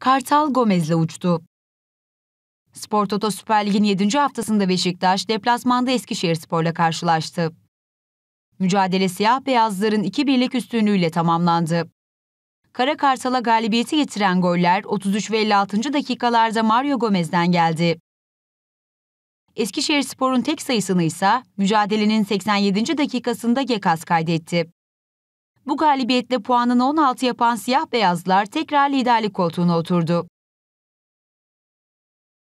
Kartal Gomez'le uçtu. Spor Toto Süper Lig'in 7. haftasında Beşiktaş deplasmanda Eskişehir Spor'la karşılaştı. Mücadele siyah beyazların 2-1'lik üstünlüğüyle tamamlandı. Kara Kartal'a galibiyeti getiren goller 33 ve 56. dakikalarda Mario Gomez'den geldi. Eskişehir Spor'un tek sayısını ise mücadelenin 87. dakikasında Gekas kaydetti. Bu galibiyetle puanını 16 yapan siyah beyazlar tekrar liderlik koltuğuna oturdu.